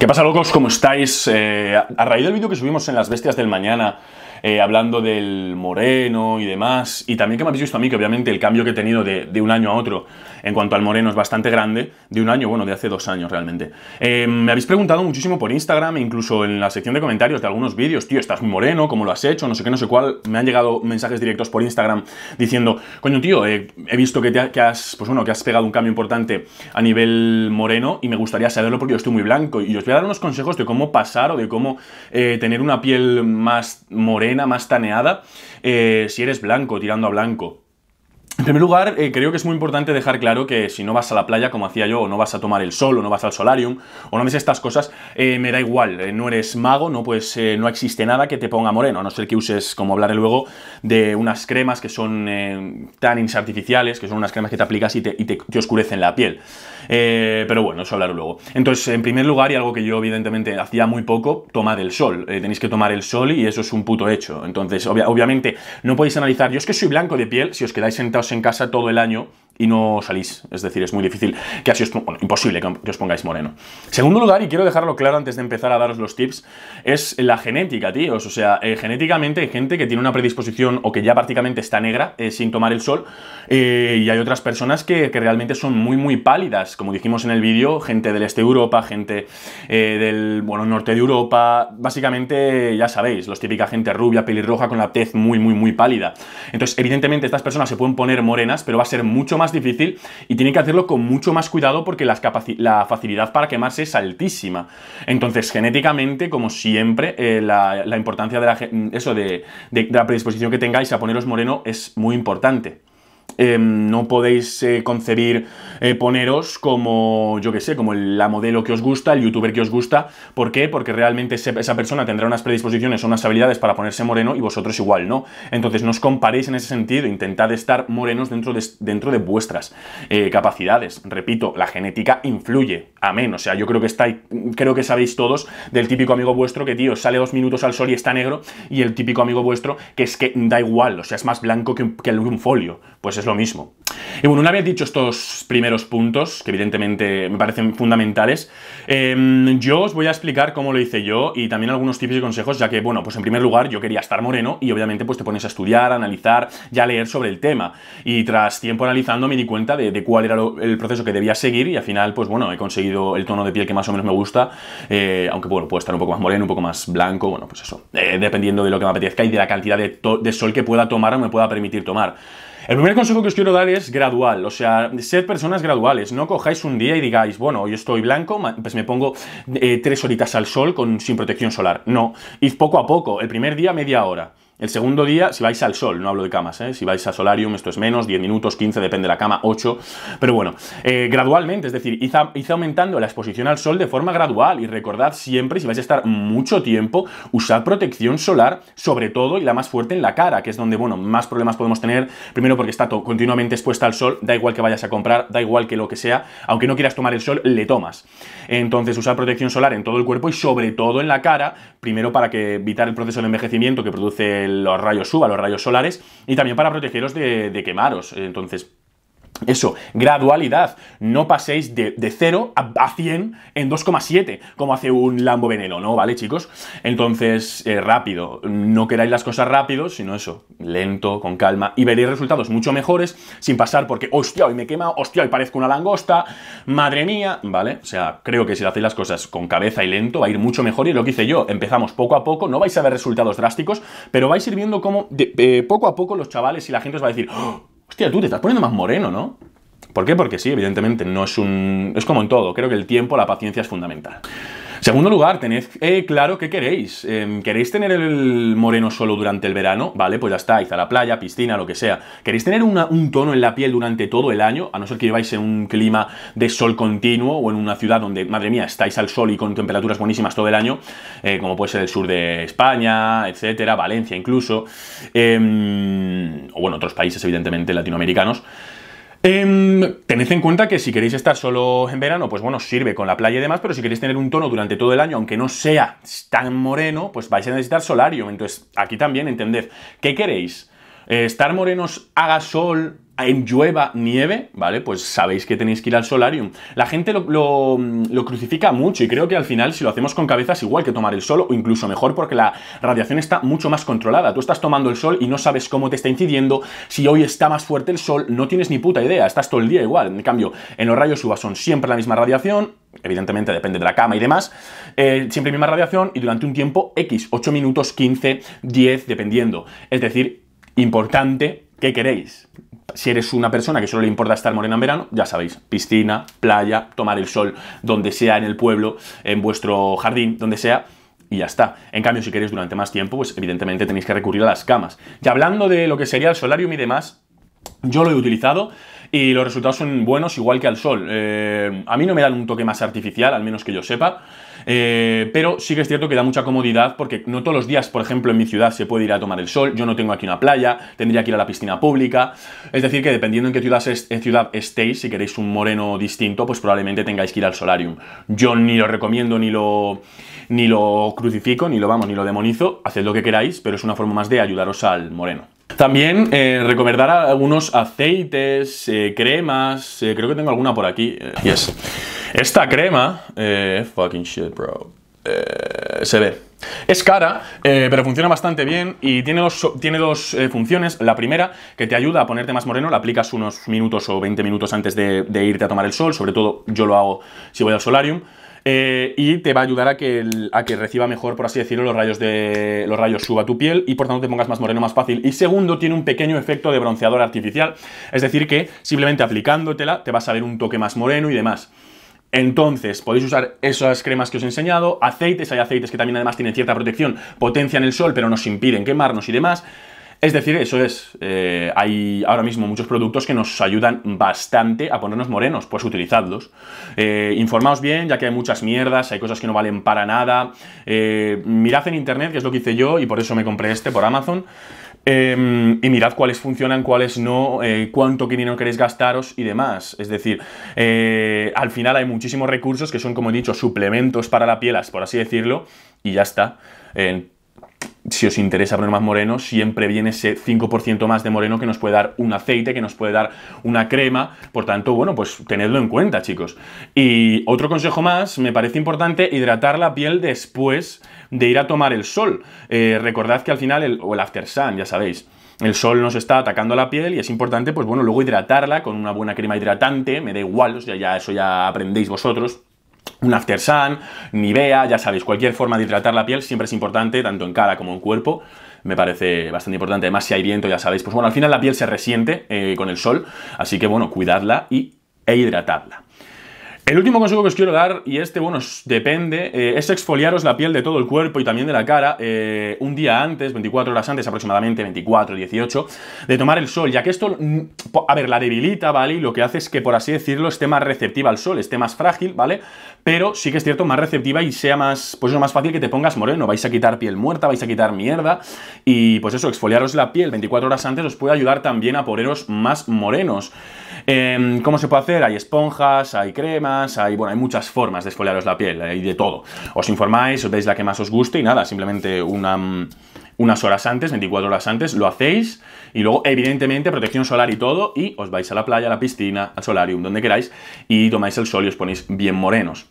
¿Qué pasa, locos? ¿Cómo estáis? Eh, a raíz del vídeo que subimos en Las Bestias del Mañana, eh, hablando del moreno y demás, y también que me habéis visto a mí, que obviamente el cambio que he tenido de un año a otro en cuanto al moreno es bastante grande, de un año, bueno, de hace dos años realmente. Eh, me habéis preguntado muchísimo por Instagram, e incluso en la sección de comentarios de algunos vídeos, tío, estás muy moreno, ¿cómo lo has hecho? No sé qué, no sé cuál. Me han llegado mensajes directos por Instagram diciendo, coño, tío, eh, he visto que, te has, pues bueno, que has pegado un cambio importante a nivel moreno y me gustaría saberlo porque yo estoy muy blanco y os voy a dar unos consejos de cómo pasar o de cómo eh, tener una piel más morena, más taneada, si eres blanco, tirando a blanco. En primer lugar, eh, creo que es muy importante dejar claro que si no vas a la playa, como hacía yo, o no vas a tomar el sol, o no vas al solarium, o no haces estas cosas, eh, me da igual. Eh, no eres mago, no, pues, no existe nada que te ponga moreno, a no ser que uses, como hablaré luego, de unas cremas que son tan artificiales, que son unas cremas que te aplicas y te oscurecen la piel. Eh, pero bueno, eso hablaré luego. Entonces, en primer lugar, y algo que yo evidentemente hacía muy poco, tomar el sol. Eh, tenéis que tomar el sol y eso es un puto hecho. Entonces, obviamente, no podéis analizar, yo es que soy blanco de piel, si os quedáis sentados en casa todo el año, y no salís. Es decir, es muy difícil que así os, imposible que os pongáis moreno. Segundo lugar, y quiero dejarlo claro antes de empezar a daros los tips, es la genética, tíos. O sea, eh, genéticamente hay gente que tiene una predisposición o que ya prácticamente está negra eh, sin tomar el sol eh, y hay otras personas que, que, realmente son muy, muy pálidas. Como dijimos en el vídeo, gente del este de Europa, gente del, bueno, norte de Europa, básicamente, ya sabéis, los típica gente rubia, pelirroja, con la tez muy, muy, muy pálida. Entonces, evidentemente, estas personas se pueden poner morenas, pero va a ser mucho más difícil y tienen que hacerlo con mucho más cuidado porque la facilidad para quemarse es altísima. Entonces, genéticamente, como siempre, eh, la, importancia eso de la predisposición que tengáis a poneros moreno es muy importante. Em, no podéis eh, concebir eh, poneros como, yo que sé, como la modelo que os gusta, el youtuber que os gusta. ¿Por qué? Porque realmente esa persona tendrá unas predisposiciones o unas habilidades para ponerse moreno y vosotros igual, ¿no? Entonces no os comparéis en ese sentido, intentad estar morenos dentro dentro de vuestras eh, capacidades. Repito, la genética influye amén. O sea, yo creo que está, creo que sabéis todos del típico amigo vuestro que, tío, sale dos minutos al sol y está negro, y el típico amigo vuestro que es que da igual, o sea, es más blanco que que un folio. Pues es lo mismo. Y bueno, una vez dicho estos primeros puntos, que evidentemente me parecen fundamentales, em, yo os voy a explicar cómo lo hice yo y también algunos tips y consejos, ya que, bueno, pues en primer lugar yo quería estar moreno y obviamente pues te pones a estudiar, a analizar, ya leer sobre el tema. Y tras tiempo analizando me di cuenta de, cuál era el proceso que debía seguir y al final, pues bueno, he conseguido el tono de piel que más o menos me gusta, eh, aunque bueno, puedo estar un poco más moreno, un poco más blanco, bueno, pues eso, eh, dependiendo de lo que me apetezca y de la cantidad de sol que pueda tomar o me pueda permitir tomar. El primer consejo que os quiero dar es gradual, o sea, ser personas graduales, no cojáis un día y digáis, bueno, hoy estoy blanco, pues me pongo eh, tres horitas al sol con, sin protección solar. No, id poco a poco, el primer día media hora el segundo día, si vais al sol, no hablo de camas, ¿eh? si vais a solarium, esto es menos, 10 minutos, 15, depende de la cama, 8, pero bueno, eh, gradualmente, es decir, hice aumentando la exposición al sol de forma gradual y recordad siempre, si vais a estar mucho tiempo, usar protección solar, sobre todo y la más fuerte en la cara, que es donde, bueno, más problemas podemos tener, primero porque está continuamente expuesta al sol, da igual que vayas a comprar, da igual que lo que sea, aunque no quieras tomar el sol, le tomas. Entonces, usar protección solar en todo el cuerpo y sobre todo en la cara, primero para que evitar el proceso de envejecimiento que produce los rayos suba los rayos solares, y también para protegeros de, de quemaros. Entonces, eso, gradualidad. No paséis de, 0 a, 100 en 2,7, como hace un Lambo Veneno, ¿no? ¿Vale, chicos? Entonces, eh, rápido. No queráis las cosas rápido, sino eso, lento, con calma. Y veréis resultados mucho mejores sin pasar porque, hostia, hoy me quema, hostia, hoy parezco una langosta, madre mía, ¿vale? O sea, creo que si hacéis las cosas con cabeza y lento, va a ir mucho mejor. Y lo que hice yo, empezamos poco a poco, no vais a ver resultados drásticos, pero vais a ir viendo cómo eh, poco a poco los chavales y la gente os va a decir, ¡Oh! tú te estás poniendo más moreno, ¿no? ¿Por qué? Porque sí, evidentemente no es un... Es como en todo, creo que el tiempo, la paciencia es fundamental. Segundo lugar, tened eh, claro qué queréis. Em, ¿Queréis tener el moreno solo durante el verano? Vale, pues ya está, a la playa, piscina, lo que sea. ¿Queréis tener un tono en la piel durante todo el año? A no ser que lleváis en un clima de sol continuo o en una ciudad donde, madre mía, estáis al sol y con temperaturas buenísimas todo el año, eh, como puede ser el sur de España, etcétera, Valencia incluso, em, o bueno, otros países evidentemente latinoamericanos. Em, tened en cuenta que si queréis estar solo en verano, pues bueno, sirve con la playa y demás, pero si queréis tener un tono durante todo el año, aunque no sea tan moreno, pues vais a necesitar solario. Entonces, aquí también entended, ¿qué queréis? Eh, ¿Estar morenos haga sol llueva nieve, ¿vale? Pues sabéis que tenéis que ir al solarium. La gente lo, crucifica mucho y creo que al final si lo hacemos con cabeza es igual que tomar el sol o incluso mejor porque la radiación está mucho más controlada. Tú estás tomando el sol y no sabes cómo te está incidiendo, si hoy está más fuerte el sol, no tienes ni puta idea, estás todo el día igual. En cambio, en los rayos UVA son siempre la misma radiación, evidentemente depende de la cama y demás, eh, siempre misma radiación y durante un tiempo X, 8 minutos, 15, 10, dependiendo. Es decir, importante ¿Qué queréis? Si eres una persona que solo le importa estar morena en verano, ya sabéis, piscina, playa, tomar el sol, donde sea en el pueblo, en vuestro jardín, donde sea, y ya está. En cambio, si queréis durante más tiempo, pues evidentemente tenéis que recurrir a las camas. Y hablando de lo que sería el solarium y demás, yo lo he utilizado y los resultados son buenos igual que al sol. Eh, a mí no me dan un toque más artificial, al menos que yo sepa, eh, pero sí que es cierto que da mucha comodidad porque no todos los días, por ejemplo, en mi ciudad se puede ir a tomar el sol, yo no tengo aquí una playa, tendría que ir a la piscina pública, es decir, que dependiendo en qué ciudad, ciudad estéis, si queréis un moreno distinto, pues probablemente tengáis que ir al solarium. Yo ni lo recomiendo ni lo ni lo crucifico, ni lo vamos, ni lo demonizo, haced lo que queráis, pero es una forma más de ayudaros al moreno. También eh, recomendar algunos aceites, eh, cremas, eh, creo que tengo alguna por aquí. Eh, Esta crema, fucking shit, bro, se ve. Es cara, pero funciona bastante bien y tiene dos, funciones. La primera, que te ayuda a ponerte más moreno, la aplicas unos minutos o 20 minutos antes de irte a tomar el sol, sobre todo yo lo hago si voy al solarium. Eh, y te va a ayudar a que, reciba mejor, por así decirlo, los rayos, de, los rayos suba tu piel y por tanto te pongas más moreno más fácil. Y segundo, tiene un pequeño efecto de bronceador artificial, es decir, que simplemente aplicándotela te vas a ver un toque más moreno y demás. Entonces, podéis usar esas cremas que os he enseñado, aceites, hay aceites que también además tienen cierta protección, potencian el sol, pero nos impiden quemarnos y demás. Es decir, eso es, eh, hay ahora mismo muchos productos que nos ayudan bastante a ponernos morenos, pues utilizadlos. Eh, informaos bien, ya que hay muchas mierdas, hay cosas que no valen para nada. Eh, mirad en internet, que es lo que hice yo y por eso me compré este por Amazon. y mirad cuáles funcionan, cuáles no, cuánto dinero queréis gastaros y demás. Es decir, al final hay muchísimos recursos que son, como he dicho, suplementos para la piel, por así decirlo, y ya está si os interesa poner más moreno, siempre viene ese 5% más de moreno que nos puede dar un aceite, que nos puede dar una crema. Por tanto, bueno, pues tenedlo en cuenta, chicos. Y otro consejo más, me parece importante hidratar la piel después de ir a tomar el sol. Eh, recordad que al final, el, o el after sun, ya sabéis, el sol nos está atacando la piel y es importante, pues bueno, luego hidratarla con una buena crema hidratante, me da igual, ya eso ya aprendéis vosotros un after sun, Nivea, ya sabéis, cualquier forma de hidratar la piel siempre es importante, tanto en cara como en cuerpo. Me parece bastante importante. Además, si hay viento, ya sabéis. Pues bueno, al final la piel se resiente eh, con el sol. Así que bueno, cuidadla y, e hidratarla. El último consejo que os quiero dar, y este, bueno, depende, eh, es exfoliaros la piel de todo el cuerpo y también de la cara eh, un día antes, 24 horas antes aproximadamente, 24, 18, de tomar el sol, ya que esto, mm, a ver, la debilita, ¿vale? Y lo que hace es que, por así decirlo, esté más receptiva al sol, esté más frágil, ¿vale? Pero sí que es cierto, más receptiva y sea más, pues lo más fácil que te pongas moreno. Vais a quitar piel muerta, vais a quitar mierda, y pues eso, exfoliaros la piel 24 horas antes os puede ayudar también a poneros más morenos. Em, ¿Cómo se puede hacer? Hay esponjas, hay cremas, hay, bueno, hay muchas formas de esfoliaros la piel, hay de todo. Os informáis, os veis la que más os guste y nada, simplemente una unas horas antes, 24 horas antes, lo hacéis y luego, evidentemente, protección solar y todo, y os vais a la playa, a la piscina, al solarium, donde queráis, y tomáis el sol y os ponéis bien morenos.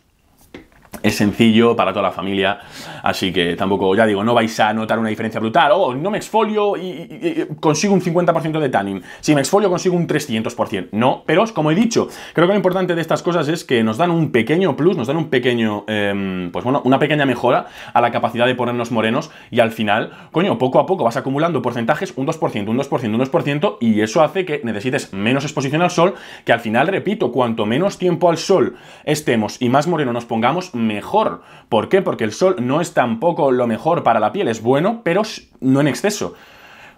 Es sencillo para toda la familia, así que tampoco, ya digo, no vais a notar una diferencia brutal. Oh, no me exfolio y, consigo un 50% de tanning. Si me exfolio consigo un 300%. No, pero como he dicho, creo que lo importante de estas cosas es que nos dan un pequeño plus, nos dan un pequeño, em, pues bueno, una pequeña mejora a la capacidad de ponernos morenos y al final, coño, poco a poco vas acumulando porcentajes, un 2%, un 2%, un 2% y eso hace que necesites menos exposición al sol, que al final, repito, cuanto menos tiempo al sol estemos y más moreno nos pongamos, mejor. ¿Por qué? Porque el sol no es tampoco lo mejor para la piel, es bueno, pero no en exceso.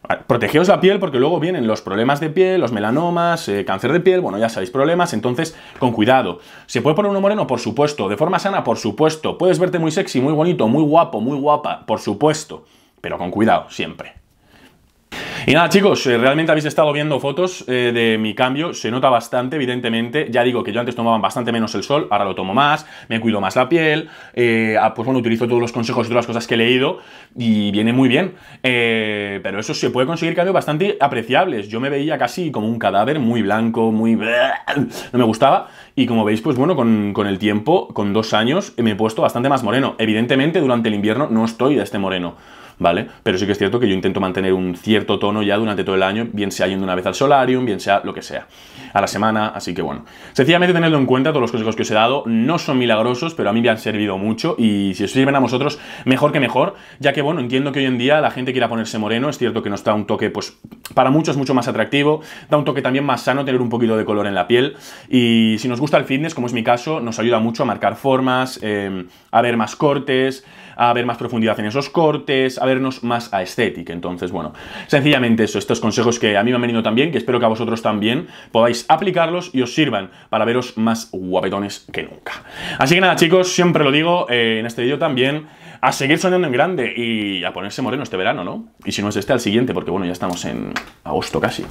Ah, protegeos la piel porque luego vienen los problemas de piel, los melanomas, eh, cáncer de piel, bueno, ya sabéis problemas, entonces con cuidado. ¿Se puede poner uno moreno? Por supuesto. ¿De forma sana? Por supuesto. ¿Puedes verte muy sexy, muy bonito, muy guapo, muy guapa? Por supuesto. Pero con cuidado, siempre. Y nada, chicos, eh, realmente habéis estado viendo fotos eh, de mi cambio. Se nota bastante, evidentemente. Ya digo que yo antes tomaba bastante menos el sol, ahora lo tomo más, me cuido más la piel. Eh, ah, pues bueno, utilizo todos los consejos y todas las cosas que he leído y viene muy bien. pero eso se puede conseguir cambios bastante apreciables. Yo me veía casi como un cadáver, muy blanco, muy. No me gustaba. Y como veis, pues bueno, con, con el tiempo, con dos años, me he puesto bastante más moreno. Evidentemente, durante el invierno no estoy de este moreno. ¿vale? Pero sí que es cierto que yo intento mantener un cierto tono ya durante todo el año, bien sea yendo una vez al solarium, bien sea lo que sea, a la semana, así que bueno. Sencillamente tenedlo en cuenta, todos los consejos que os he dado no son milagrosos, pero a mí me han servido mucho y si os sirven a vosotros, mejor que mejor, ya que bueno, entiendo que hoy en día la gente quiera ponerse moreno, es cierto que nos da un toque, pues para muchos mucho más atractivo, da un toque también más sano tener un poquito de color en la piel y si nos gusta el fitness, como es mi caso, nos ayuda mucho a marcar formas, eh, a ver más cortes, a ver más profundidad en esos cortes, a vernos más a estética. Entonces, bueno, sencillamente eso, estos consejos que a mí me han venido también, que espero que a vosotros también podáis aplicarlos y os sirvan para veros más guapetones que nunca. Así que nada, chicos, siempre lo digo eh, en este vídeo también, a seguir soñando en grande y a ponerse moreno este verano, ¿no? Y si no es este, al siguiente, porque bueno, ya estamos en agosto casi.